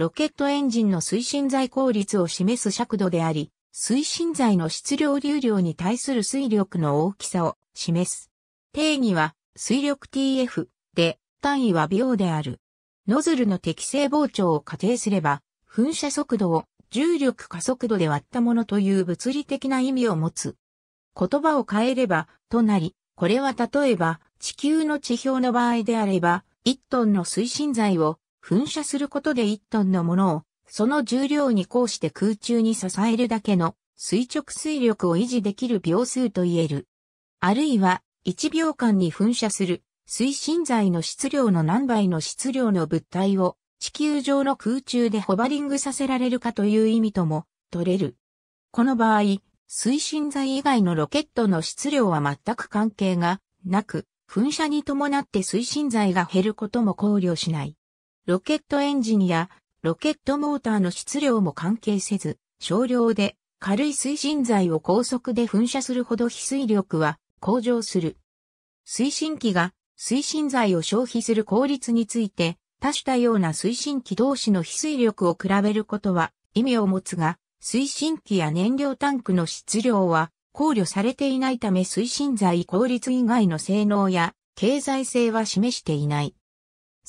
ロケットエンジンの推進剤効率を示す尺度であり、推進剤の質量流量に対する水力の大きさを示す。定義は水力 TF で単位は秒である。ノズルの適正膨張を仮定すれば、噴射速度を重力加速度で割ったものという物理的な意味を持つ。言葉を変えれば、となり、これは例えば、地球の地表の場合であれば、1トンの推進剤を噴射することで1トンのものを、その重量にこうして空中に支えるだけの垂直水力を維持できる秒数と言える。あるいは、1秒間に噴射する推進剤の質量の何倍の質量の物体を地球上の空中でホバリングさせられるかという意味とも取れる。この場合、推進剤以外のロケットの質量は全く関係がなく、噴射に伴って推進剤が減ることも考慮しない。ロケットエンジンやロケットモーターの質量も関係せず、少量で軽い推進剤を高速で噴射するほど非水力は向上する。推進機が推進剤を消費する効率について、多種多様な推進機同士の非水力を比べることは意味を持つが、推進機や燃料タンクの質量は考慮されていないため推進剤効率以外の性能や経済性は示していない。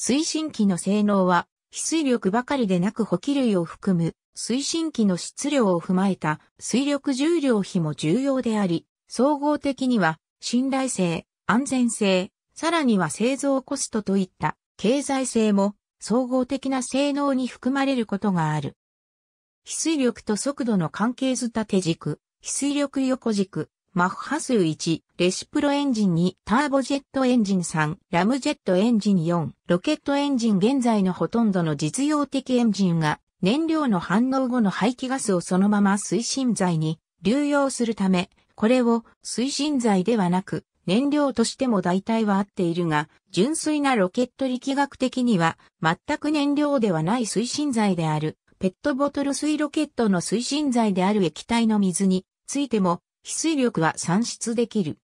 推進機の性能は、非水力ばかりでなく補給類を含む推進機の質量を踏まえた水力重量比も重要であり、総合的には信頼性、安全性、さらには製造コストといった経済性も総合的な性能に含まれることがある。非水力と速度の関係図縦軸、非水力横軸、マッハ数1、レシプロエンジン2、ターボジェットエンジン3、ラムジェットエンジン4、ロケットエンジン現在のほとんどの実用的エンジンが燃料の反応後の排気ガスをそのまま推進剤に流用するため、これを推進剤ではなく燃料としても代替は合っているが、純粋なロケット力学的には全く燃料ではない推進剤である、ペットボトル水ロケットの推進剤である液体の水についても非水力は算出できる。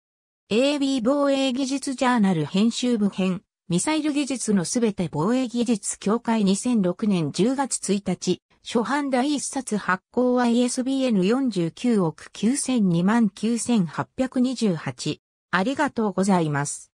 AB 防衛技術ジャーナル編集部編、ミサイル技術のすべて防衛技術協会2006年10月1日、初版第一冊発行 ISBN 49億9002万9828。ありがとうございます。